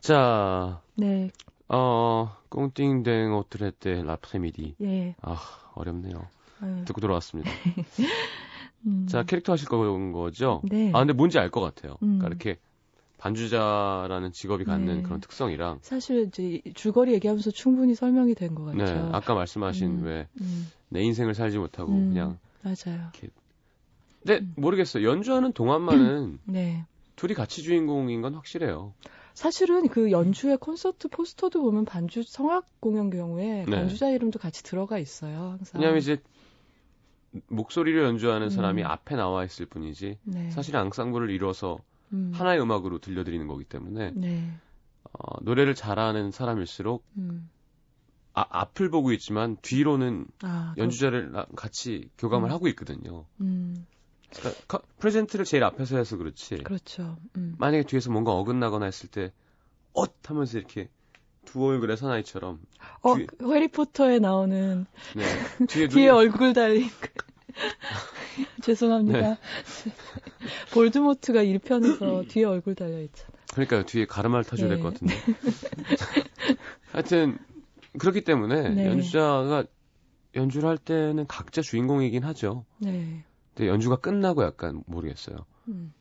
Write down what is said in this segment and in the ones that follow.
자. 네. 어, 꽁띵댕 오트레떼 라프세미디. 예. 아, 어렵네요. 아유. 네. 듣고 돌아왔습니다. 음. 자, 캐릭터 하실 건 거죠? 네. 아, 근데 뭔지 알 것 같아요. 음. 그러니까 이렇게 반주자라는 직업이 갖는 네. 그런 특성이랑 사실 이제 줄거리 얘기하면서 충분히 설명이 된것 네, 같아요. 네, 아까 말씀하신 음, 왜내 음. 인생을 살지 못하고 음, 그냥 맞아요. 근데 음. 모르겠어요. 연주하는 동안만은 네. 둘이 같이 주인공인 건 확실해요. 사실은 그연주의 콘서트 포스터도 보면 반주 성악 공연 경우에 네. 연주자 이름도 같이 들어가 있어요. 항상. 왜냐하면 이제 목소리를 연주하는 음. 사람이 음. 앞에 나와 있을 뿐이지 네. 사실 앙상블을 이뤄서 음. 하나의 음악으로 들려드리는 거기 때문에 네. 어, 노래를 잘하는 사람일수록 음. 아, 앞을 보고 있지만 뒤로는 아, 연주자를 같이 교감을 음. 하고 있거든요. 음. 그러니까 프레젠트를 제일 앞에서 해서 그렇지. 그렇죠. 음. 만약에 뒤에서 뭔가 어긋나거나 했을 때, 엇! 하면서 이렇게 두 얼굴의 사나이처럼. 어, 해리포터에 나오는. 네. 뒤에, 뒤에 눈이... 얼굴 달린. 그 죄송합니다. 네. 볼드모트가 1편에서 뒤에 얼굴 달려있잖아. 그러니까요, 뒤에 가르마를 타줘야 네. 될것 같은데. 하여튼, 그렇기 때문에 네. 연주자가 연주를 할 때는 각자 주인공이긴 하죠. 네. 연주가 끝나고 약간 모르겠어요. 음.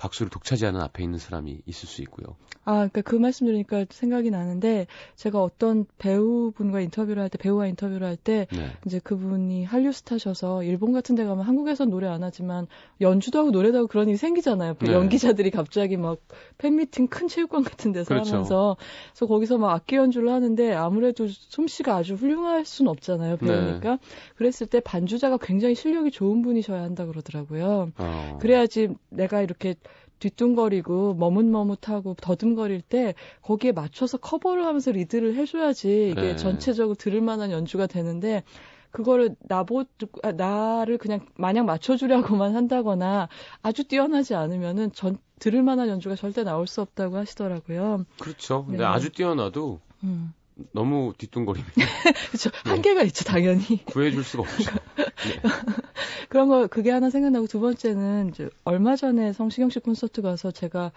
박수를 독차지하는 앞에 있는 사람이 있을 수 있고요. 아, 그러니까 그 말씀 들으니까 생각이 나는데 제가 어떤 배우분과 인터뷰를 할 때 배우와 인터뷰를 할때 네. 이제 그분이 한류 스타셔서 일본 같은 데 가면 한국에선 노래 안 하지만 연주도 하고 노래도 하고 그런 일이 생기잖아요. 그 네. 연기자들이 갑자기 막 팬미팅 큰 체육관 같은 데서 그렇죠. 하면서 그래서 거기서 막 악기 연주를 하는데 아무래도 솜씨가 아주 훌륭할 순 없잖아요. 네. 배우니까. 네. 그랬을 때 반주자가 굉장히 실력이 좋은 분이셔야 한다 그러더라고요. 어. 그래야지 내가 이렇게 뒤뚱거리고 머뭇머뭇하고 더듬거릴 때 거기에 맞춰서 커버를 하면서 리드를 해줘야지 이게 네. 전체적으로 들을 만한 연주가 되는데 그거를 나보 아, 나를 그냥 마냥 맞춰주려고만 한다거나 아주 뛰어나지 않으면은 전 들을 만한 연주가 절대 나올 수 없다고 하시더라고요. 그렇죠. 근데 네. 아주 뛰어나도 음. 너무 뒤뚱거립니다. 그렇죠. 네. 한계가 있죠, 당연히. 구해줄 수가 없죠. 네. 그런 거 그게 하나 생각나고 두 번째는 이제 얼마 전에 성시경 씨 콘서트 가서 제가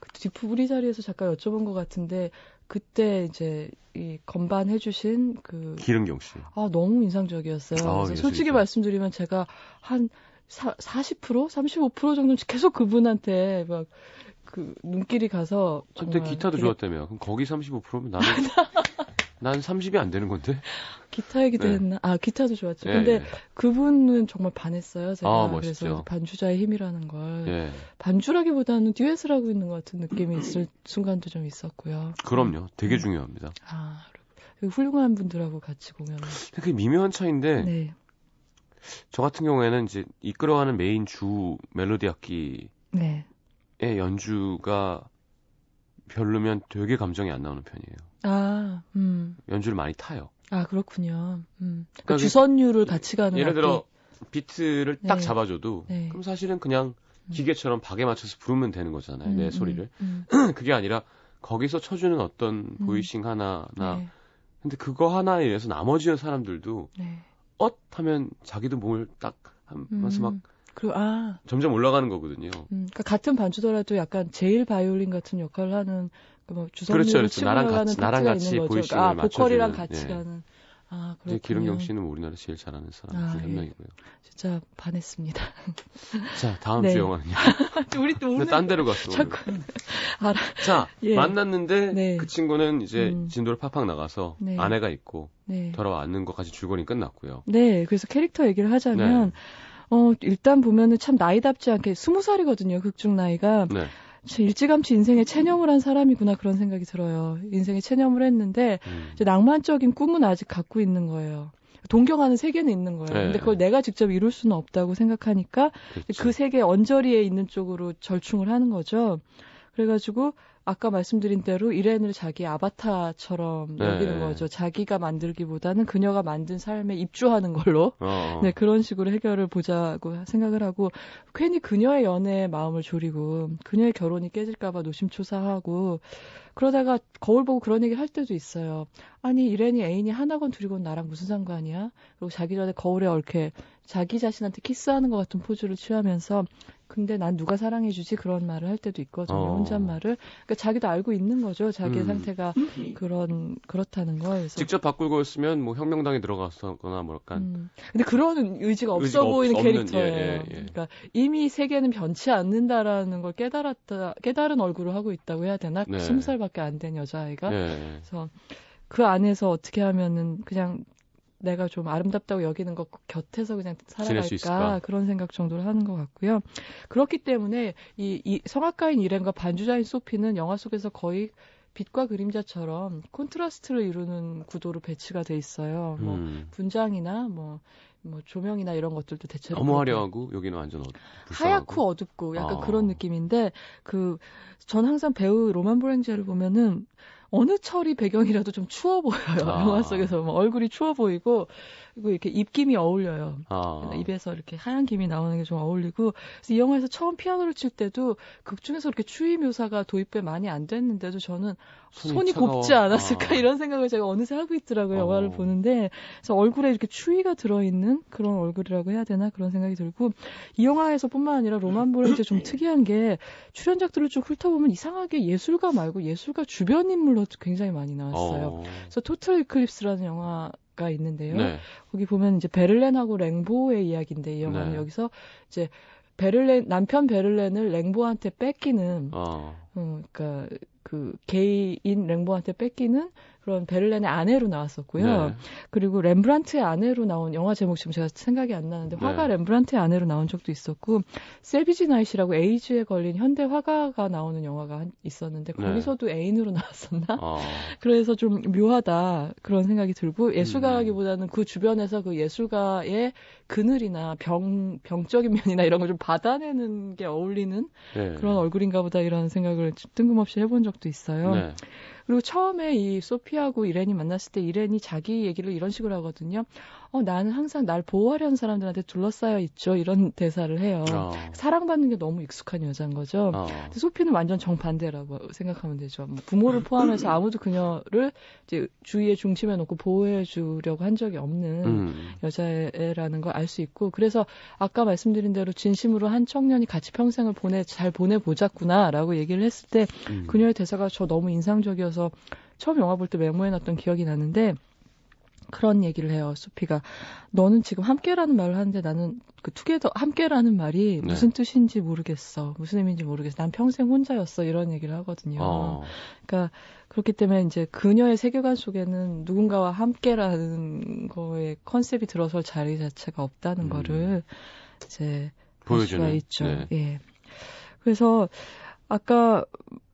그 뒷부리 자리에서 잠깐 여쭤본 것 같은데 그때 이제 이 건반 해주신 그 기른경 씨. 아 너무 인상적이었어요. 아, 그래서 예, 솔직히 말씀드리면 제가 한 사, 40% 35% 정도 는 계속 그분한테 막그 눈길이 가서 그때 기타도 되게... 좋았다며. 그럼 거기 35%면 나는 난 30이 안 되는 건데. 기타 얘기도 네. 했나? 아, 기타도 좋았죠 네, 예, 근데 네. 그분은 정말 반했어요. 제가 아, 그래서 반주자의 힘이라는 걸 예. 반주라기보다는 듀엣을 하고 있는 것 같은 느낌이 있을 순간도 좀 있었고요. 그럼요. 되게 음. 중요합니다. 아, 훌륭한 분들하고 같이 공연을. 그게 미묘한 차인데. 이저 네. 같은 경우에는 이제 이끌어가는 메인 주 멜로디 악기의 네. 연주가 별로면 되게 감정이 안 나오는 편이에요. 아, 음. 연주를 많이 타요. 아, 그렇군요. 음. 그 그러니까, 주선율을 그 같이 가는 예를 들어 비트를 네. 딱 잡아줘도 네. 그럼 사실은 그냥 음. 기계처럼 박에 맞춰서 부르면 되는 거잖아요. 음, 내 음, 소리를. 음, 음. 그게 아니라 거기서 쳐주는 어떤 음. 보이싱 하나나 네. 근데 그거 하나에 의해서 나머지는 사람들도 네. 엇 하면 자기도 몸을 딱 하면서 막 그리고 아 점점 올라가는 거거든요. 음, 그러니까 같은 반주더라도 약간 제일 바이올린 같은 역할을 하는 그뭐 주성님 그렇죠, 그렇죠. 나랑 같이 나랑 같이 보이싱을 아, 맞춰는 보컬이랑 예. 같이 예. 가는. 아, 그렇군요. 기름경 씨는 뭐 우리나라 제일 잘하는 사람 아, 중한 예. 명이고요. 진짜 반했습니다. 자, 다음 네. 주 영화는요. 우리 또 오늘 딴 데로 갔어. 자꾸 알아. 자, 예. 만났는데 네. 그 친구는 이제 음. 진도를 팍팍 나가서 네. 아내가 있고 네. 돌아왔는 것까지 줄거리 끝났고요. 네, 그래서 캐릭터 얘기를 하자면 네. 어, 일단 보면은 참 나이답지 않게 스무 살이거든요. 극중 나이가. 네. 일찌감치 인생에 체념을 한 사람이구나 그런 생각이 들어요. 인생에 체념을 했는데 음. 낭만적인 꿈은 아직 갖고 있는 거예요. 동경하는 세계는 있는 거예요. 네. 근데 그걸 내가 직접 이룰 수는 없다고 생각하니까 그렇죠. 그 세계 언저리에 있는 쪽으로 절충을 하는 거죠. 그래가지고 아까 말씀드린 대로 이레인을 자기 아바타처럼 네. 여기는 거죠. 자기가 만들기보다는 그녀가 만든 삶에 입주하는 걸로 어. 어. 네 그런 식으로 해결을 보자고 생각을 하고 괜히 그녀의 연애에 마음을 졸이고 그녀의 결혼이 깨질까봐 노심초사하고 그러다가 거울 보고 그런 얘기 할 때도 있어요. 아니 이레니 애인이 하나건 둘이건 나랑 무슨 상관이야? 그리고 자기 전에 거울에 얽혀 자기 자신한테 키스하는 것 같은 포즈를 취하면서 근데 난 누가 사랑해 주지 그런 말을 할 때도 있거든요. 어. 혼잣말을. 그러니까 자기도 알고 있는 거죠. 자기의 음. 상태가 그런 그렇다는 걸. 그래서. 직접 바꿀거였으면뭐 혁명당에 들어갔거나 었뭐 약간. 음. 근데 그런 의지가 없어 의지가 보이는 없, 캐릭터예요. 예, 예, 예. 그러니까 이미 세계는 변치 않는다라는 걸 깨달았다 깨달은 얼굴을 하고 있다고 해야 되나? 네. 20살밖에 안 된 여자아이가. 네. 그래서 그 안에서 어떻게 하면은 그냥 내가 좀 아름답다고 여기는 것 곁에서 그냥 살아갈까 그런 생각 정도를 하는 것 같고요. 그렇기 때문에 이, 이 성악가인 이렌과 반주자인 소피는 영화 속에서 거의 빛과 그림자처럼 콘트라스트를 이루는 구도로 배치가 돼 있어요. 뭐 음. 뭐 분장이나 뭐, 뭐 조명이나 이런 것들도 대체로 너무 화려하고 여기는 완전 어 하얗고 어둡고 약간 아. 그런 느낌인데 그 전 항상 배우 로만 브랭제를 보면은 어느 철이 배경이라도 좀 추워 보여요. 아. 영화 속에서 막 뭐 얼굴이 추워 보이고 그리고 이렇게 입김이 어울려요. 아. 입에서 이렇게 하얀 김이 나오는 게 좀 어울리고 그래서 이 영화에서 처음 피아노를 칠 때도 극 중에서 이렇게 추위 묘사가 도입돼 많이 안 됐는데도 저는 손이, 손이 곱지 않았을까 어. 이런 생각을 제가 어느새 하고 있더라고요. 어. 영화를 보는데 그래서 얼굴에 이렇게 추위가 들어있는 그런 얼굴이라고 해야 되나 그런 생각이 들고 이 영화에서뿐만 아니라 로만보를 이제 좀 특이한 게 출연작들을 쭉 훑어보면 이상하게 예술가 말고 예술가 주변 인물로 굉장히 많이 나왔어요. 어. 그래서 토탈 클립스라는 영화 가 있는데요. 네. 거기 보면 이제 베를렌하고 랭보의 이야기인데 이 영화는 네. 여기서 이제 베를렌 남편 베를렌을 랭보한테 뺏기는 어. 어, 그러니까 그 개인 랭보한테 뺏기는 그런 베를렌의 아내로 나왔었고요. 네. 그리고 렘브란트의 아내로 나온 영화 제목 지금 제가 생각이 안 나는데 네. 화가 렘브란트의 아내로 나온 적도 있었고 세비지 나이시라고 에이즈에 걸린 현대 화가가 나오는 영화가 있었는데 네. 거기서도 네. 애인으로 나왔었나? 어. 그래서 좀 묘하다 그런 생각이 들고 예술가라기보다는 음. 그 주변에서 그 예술가의 그늘이나 병 병적인 면이나 이런 걸 좀 받아내는 게 어울리는 네. 그런 얼굴인가 보다 이런 생각을 뜬금없이 해본 적도 있어요. 그리고 처음에 이 소피하고 이렌이 만났을 때 이렌이 자기 얘기를 이런 식으로 하거든요. 어, 나는 항상 날 보호하려는 사람들한테 둘러싸여 있죠. 이런 대사를 해요. 어. 사랑받는 게 너무 익숙한 여자인 거죠. 어. 근데 소피는 완전 정반대라고 생각하면 되죠. 뭐 부모를 포함해서 아무도 그녀를 이제 주위에 중심에 놓고 보호해 주려고 한 적이 없는 음. 여자애라는 걸 알 수 있고 그래서 아까 말씀드린 대로 진심으로 한 청년이 같이 평생을 보내 잘 보내 보자꾸나라고 얘기를 했을 때 음. 그녀의 대사가 저 너무 인상적이어서 처음 영화 볼 때 메모해 놨던 기억이 나는데 그런 얘기를 해요. 소피가 너는 지금 함께라는 말을 하는데 나는 그 투게더 함께라는 말이 네. 무슨 뜻인지 모르겠어. 무슨 의미인지 모르겠어. 난 평생 혼자였어. 이런 얘기를 하거든요. 어. 그러니까 그렇기 때문에 이제 그녀의 세계관 속에는 누군가와 함께라는 거에 컨셉이 들어설 자리 자체가 없다는 음. 거를 이제 보여주는 수가 있죠. 네. 예. 그래서 아까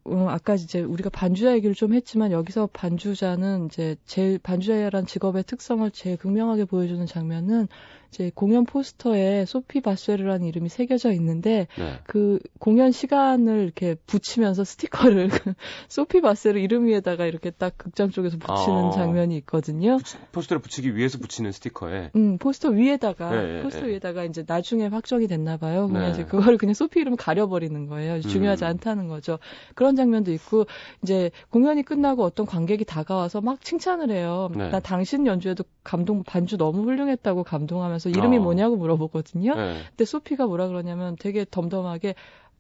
어, 아까 이제 우리가 반주자 얘기를 좀 했지만 여기서 반주자는 이제 제일 반주자란 직업의 특성을 제일 극명하게 보여주는 장면은 이제 공연 포스터에 소피 바셀르라는 이름이 새겨져 있는데 네. 그 공연 시간을 이렇게 붙이면서 스티커를 소피 바셀르 이름 위에다가 이렇게 딱 극장 쪽에서 붙이는 아, 장면이 있거든요. 부치, 포스터를 붙이기 위해서 붙이는 스티커에. 음 포스터 위에다가 네, 포스터 네. 위에다가 이제 나중에 확정이 됐나 봐요. 그냥 네. 이제 그거를 그냥 소피 이름 가려버리는 거예요. 중요하지 음. 않다는 거죠. 그런 그런 장면도 있고 이제 공연이 끝나고 어떤 관객이 다가와서 막 칭찬을 해요. 네. 나 당신 연주에도 감동 반주 너무 훌륭했다고 감동하면서 이름이 어. 뭐냐고 물어보거든요. 네. 근데 소피가 뭐라 그러냐면 되게 덤덤하게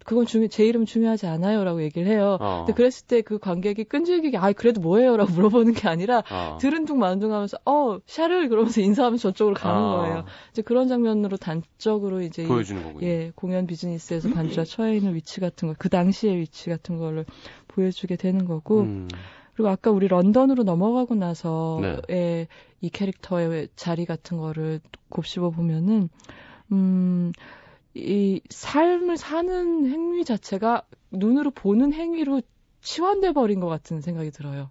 그건 중요, 제 이름 중요하지 않아요. 라고 얘기를 해요. 어. 근데 그랬을 때 그 관객이 끈질기게, 아, 그래도 뭐예요? 라고 물어보는 게 아니라, 어. 들은 둥마은둥 하면서, 어, 샤를! 그러면서 인사하면서 저쪽으로 가는 어. 거예요. 이제 그런 장면으로 단적으로 이제. 보여주는 거군요. 예, 공연 비즈니스에서 반주가 처해 있는 위치 같은 거, 그 당시의 위치 같은 거를 보여주게 되는 거고, 음. 그리고 아까 우리 런던으로 넘어가고 나서, 네. 이 캐릭터의 자리 같은 거를 곱씹어 보면은, 음, 이 삶을 사는 행위 자체가 눈으로 보는 행위로 치환돼 버린 것 같은 생각이 들어요.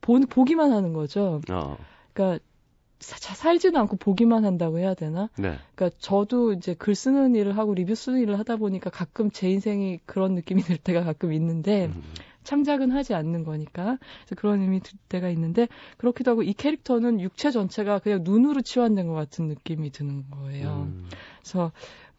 보, 보기만 하는 거죠. 어. 그러니까 사, 살지도 않고 보기만 한다고 해야 되나? 네. 그러니까 저도 이제 글 쓰는 일을 하고 리뷰 쓰는 일을 하다 보니까 가끔 제 인생이 그런 느낌이 들 때가 가끔 있는데 음. 창작은 하지 않는 거니까 그래서 그런 의미 들 때가 있는데 그렇기도 하고 이 캐릭터는 육체 전체가 그냥 눈으로 치환된 것 같은 느낌이 드는 거예요. 음. 그래서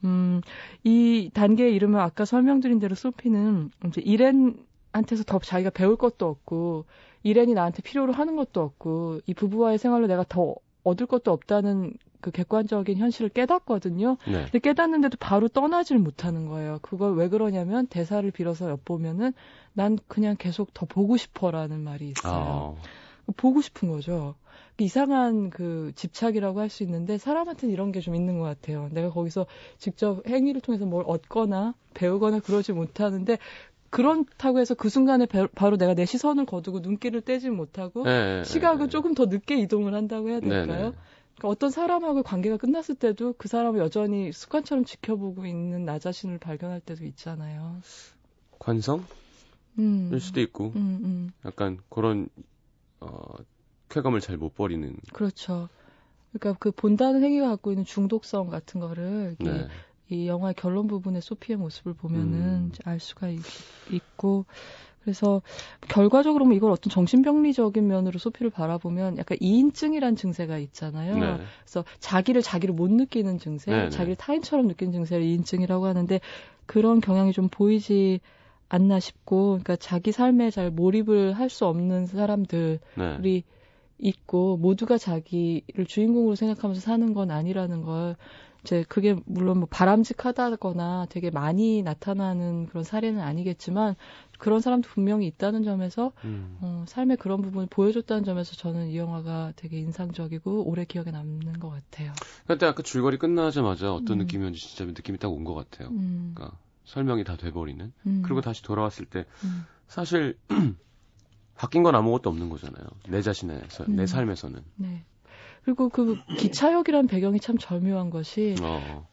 음, 이단계의이름면 아까 설명드린 대로 소피는 이제 이렌한테서 더 자기가 배울 것도 없고 이렌이 나한테 필요로 하는 것도 없고 이 부부와의 생활로 내가 더 얻을 것도 없다는 그 객관적인 현실을 깨닫거든요. 네. 근데 깨닫는데도 바로 떠나질 못하는 거예요. 그걸 왜 그러냐면 대사를 빌어서 엿보면은 난 그냥 계속 더 보고 싶어라는 말이 있어요. 아. 보고 싶은 거죠. 이상한 그 집착이라고 할 수 있는데 사람한테는 이런 게 좀 있는 것 같아요. 내가 거기서 직접 행위를 통해서 뭘 얻거나 배우거나 그러지 못하는데 그렇다고 해서 그 순간에 바로 내가 내 시선을 거두고 눈길을 떼지 못하고 네, 네, 네 시각을 네, 조금 더 늦게 이동을 한다고 해야 네, 될까요? 네, 그러니까 어떤 사람하고 관계가 끝났을 때도 그 사람을 여전히 습관처럼 지켜보고 있는 나 자신을 발견할 때도 있잖아요. 관성? 음, 일 수도 있고, 음, 음. 약간 그런 쾌감을 잘 못 버리는. 그렇죠. 그러니까 그 본다는 행위가 갖고 있는 중독성 같은 거를 네. 이 영화의 결론 부분의 소피의 모습을 보면은 음. 알 수가 있, 고 그래서 결과적으로 이걸 어떤 정신병리적인 면으로 소피를 바라보면 약간 이인증이란 증세가 있잖아요. 네. 그래서 자기를 자기를못 느끼는 증세, 네, 네. 자기를 타인처럼 느끼는 증세를 이인증이라고 하는데 그런 경향이 좀 보이지 않나 싶고, 그러니까 자기 삶에 잘 몰입을 할 수 없는 사람들이 네. 있고 모두가 자기를 주인공으로 생각하면서 사는 건 아니라는 걸 이제 그게 물론 뭐 바람직하다거나 되게 많이 나타나는 그런 사례는 아니겠지만 그런 사람도 분명히 있다는 점에서 음. 어, 삶의 그런 부분을 보여줬다는 점에서 저는 이 영화가 되게 인상적이고 오래 기억에 남는 것 같아요. 그때 그러니까 아까 줄거리 끝나자마자 어떤 음. 느낌이었는지 진짜 느낌이 딱 온 것 같아요. 음. 그러니까 설명이 다 돼버리는. 음. 그리고 다시 돌아왔을 때 음. 사실 바뀐 건 아무것도 없는 거잖아요. 내 자신에서, 음. 내 삶에서는. 네. 그리고 그 기차역이란 배경이 참 절묘한 것이 어.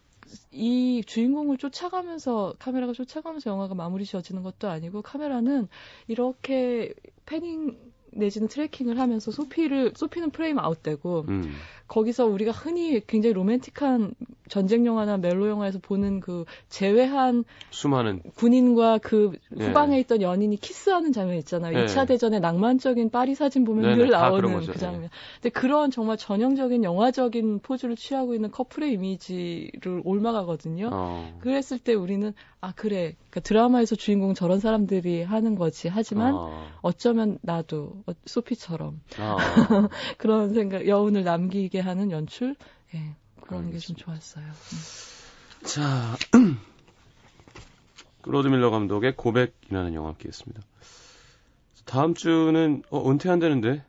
이 주인공을 쫓아가면서 카메라가 쫓아가면서 영화가 마무리 지어지는 것도 아니고 카메라는 이렇게 패닝 내지는 트레킹을 하면서 소피를 소피는 프레임 아웃되고 음. 거기서 우리가 흔히 굉장히 로맨틱한 전쟁 영화나 멜로 영화에서 보는 그 제외한 수많은 군인과 그 예. 후방에 예. 있던 연인이 키스하는 장면 있잖아요. 예. 2차 대전의 낭만적인 파리 사진 보면 네네, 늘 나오는 그 예. 장면. 예. 근데 그런 정말 전형적인 영화적인 포즈를 취하고 있는 커플의 이미지를 올마가거든요. 어. 그랬을 때 우리는 아 그래 그러니까 드라마에서 주인공 저런 사람들이 하는 거지. 하지만 어. 어쩌면 나도 어, 소피처럼 아. 그런 생각 여운을 남기게 하는 연출 예, 그런 게 좀 좋았어요. 자 로드밀러 감독의 고백이라는 영화 함께했습니다. 다음 주는 어, 은퇴한다는데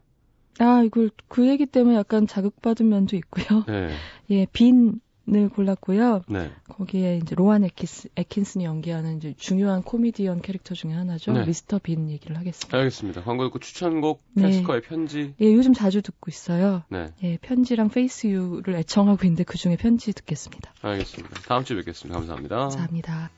아, 이걸 그 얘기 때문에 약간 자극받은 면도 있고요. 네. 예, 빈를 골랐고요. 네. 거기에 이제 로안 에키스, 에킨슨이 연기하는 이제 중요한 코미디언 캐릭터 중에 하나죠. 네. 미스터 빈 얘기를 하겠습니다. 알겠습니다. 광고 듣고 추천곡 네. 페스커의 네. 편지. 예, 요즘 자주 듣고 있어요. 네. 예, 편지랑 페이스 유를 애청하고 있는데 그 중에 편지 듣겠습니다. 알겠습니다. 다음 주에 뵙겠습니다. 감사합니다. 감사합니다.